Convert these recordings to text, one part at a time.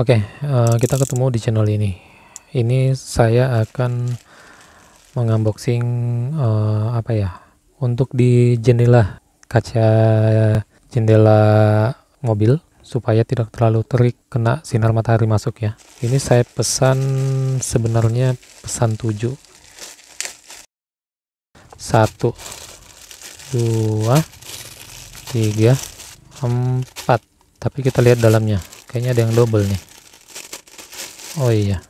Oke, okay, uh, eh, kita ketemu di channel ini. Ini saya akan mengunboxing uh, apa ya? Untuk di jendela kaca jendela mobil supaya tidak terlalu terik kena sinar matahari masuk ya. Ini saya pesan sebenarnya pesan 7. 1 2 3 4. Tapi kita lihat dalamnya kayaknya ada yang double nih oh iya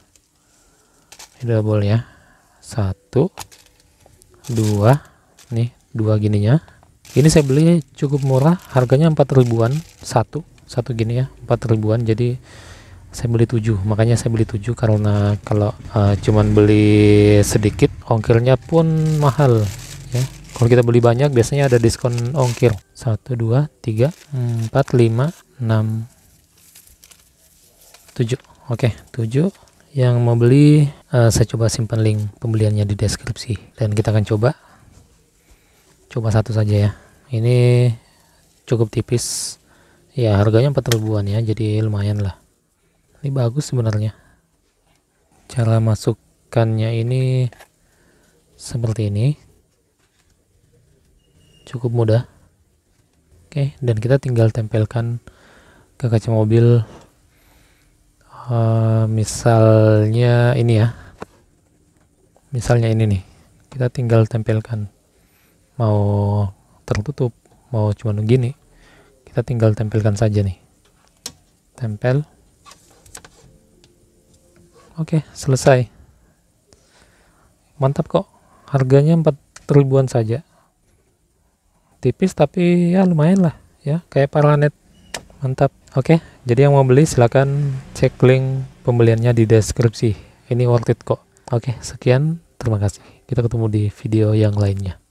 ini double ya satu dua nih dua gininya ini saya beli cukup murah harganya 4 ribuan satu satu gini ya 4 ribuan jadi saya beli tujuh makanya saya beli tujuh karena kalau uh, cuman beli sedikit ongkirnya pun mahal ya kalau kita beli banyak biasanya ada diskon ongkir satu dua tiga empat lima enam 7 oke okay, 7 yang mau beli uh, saya coba simpan link pembeliannya di deskripsi dan kita akan coba coba satu saja ya ini cukup tipis ya harganya 4 ribuan ya jadi lumayan lah ini bagus sebenarnya cara masukkannya ini seperti ini cukup mudah oke dan kita tinggal tempelkan ke kaca mobil Eh, misalnya ini ya misalnya ini nih kita tinggal tempelkan mau tertutup mau cuma begini kita tinggal tempelkan saja nih tempel oke selesai mantap kok harganya 4 ribuan saja tipis tapi ya lumayan lah ya kayak paranet mantap oke okay, jadi yang mau beli silahkan cek link pembeliannya di deskripsi ini worth it kok oke okay, sekian terima kasih kita ketemu di video yang lainnya